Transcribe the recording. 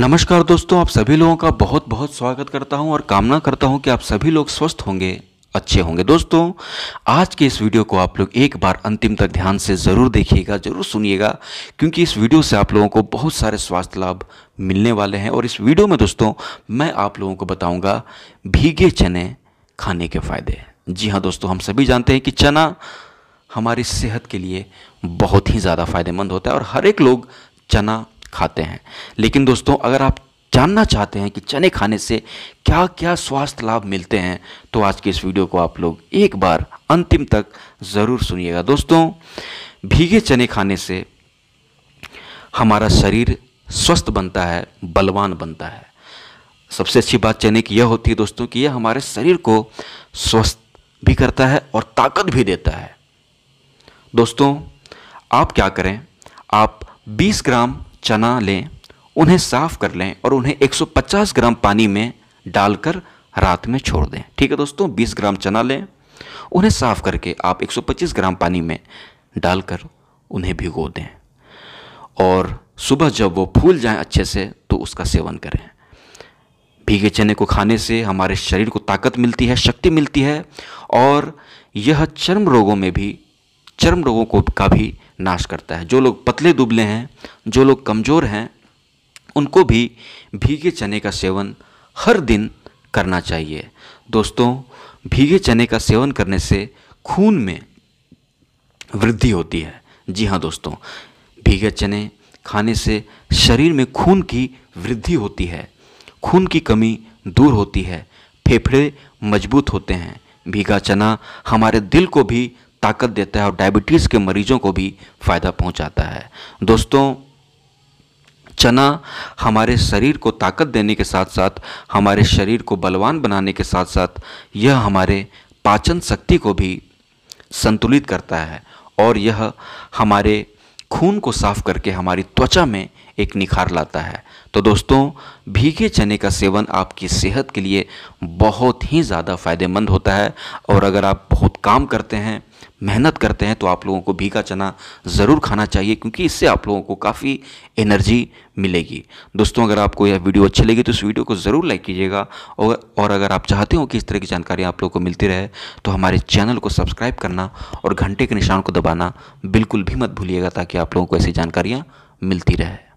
नमस्कार दोस्तों आप सभी लोगों का बहुत बहुत स्वागत करता हूं और कामना करता हूं कि आप सभी लोग स्वस्थ होंगे अच्छे होंगे दोस्तों आज के इस वीडियो को आप लोग एक बार अंतिम तक ध्यान से ज़रूर देखिएगा ज़रूर सुनिएगा क्योंकि इस वीडियो से आप लोगों को बहुत सारे स्वास्थ्य लाभ मिलने वाले हैं और इस वीडियो में दोस्तों मैं आप लोगों को बताऊँगा भीगे चने खाने के फ़ायदे जी हाँ दोस्तों हम सभी जानते हैं कि चना हमारी सेहत के लिए बहुत ही ज़्यादा फ़ायदेमंद होता है और हर एक लोग चना खाते हैं लेकिन दोस्तों अगर आप जानना चाहते हैं कि चने खाने से क्या क्या स्वास्थ्य लाभ मिलते हैं तो आज के इस वीडियो को आप लोग एक बार अंतिम तक ज़रूर सुनिएगा दोस्तों भीगे चने खाने से हमारा शरीर स्वस्थ बनता है बलवान बनता है सबसे अच्छी बात चने की यह होती है दोस्तों कि यह हमारे शरीर को स्वस्थ भी करता है और ताकत भी देता है दोस्तों आप क्या करें आप 20 ग्राम चना लें उन्हें साफ कर लें और उन्हें 150 ग्राम पानी में डालकर रात में छोड़ दें ठीक है दोस्तों 20 ग्राम चना लें उन्हें साफ करके आप 125 ग्राम पानी में डालकर उन्हें भिगो दें और सुबह जब वो फूल जाएं अच्छे से तो उसका सेवन करें भीगे चने को खाने से हमारे शरीर को ताकत मिलती है शक्ति मिलती है और यह चर्म रोगों में भी चर्म रोगों को का भी नाश करता है जो लोग पतले दुबले हैं जो लोग कमज़ोर हैं उनको भी भीगे चने का सेवन हर दिन करना चाहिए दोस्तों भीगे चने का सेवन करने से खून में वृद्धि होती है जी हाँ दोस्तों भीगे चने खाने से शरीर में खून की वृद्धि होती है खून की कमी दूर होती है फेफड़े मजबूत होते हैं भीगा चना हमारे दिल को भी ताकत देता है और डायबिटीज़ के मरीजों को भी फ़ायदा पहुंचाता है दोस्तों चना हमारे शरीर को ताकत देने के साथ साथ हमारे शरीर को बलवान बनाने के साथ साथ यह हमारे पाचन शक्ति को भी संतुलित करता है और यह हमारे खून को साफ करके हमारी त्वचा में एक निखार लाता है तो दोस्तों भीगे चने का सेवन आपकी सेहत के लिए बहुत ही ज़्यादा फ़ायदेमंद होता है और अगर आप बहुत काम करते हैं मेहनत करते हैं तो आप लोगों को भीगा चना ज़रूर खाना चाहिए क्योंकि इससे आप लोगों को काफ़ी एनर्जी मिलेगी दोस्तों अगर आपको यह वीडियो अच्छी लगी तो इस वीडियो को ज़रूर लाइक कीजिएगा और और अगर आप चाहते हो कि इस तरह की जानकारी आप लोगों को मिलती रहे तो हमारे चैनल को सब्सक्राइब करना और घंटे के निशान को दबाना बिल्कुल भी मत भूलिएगा ताकि आप लोगों को ऐसी जानकारियाँ मिलती रहे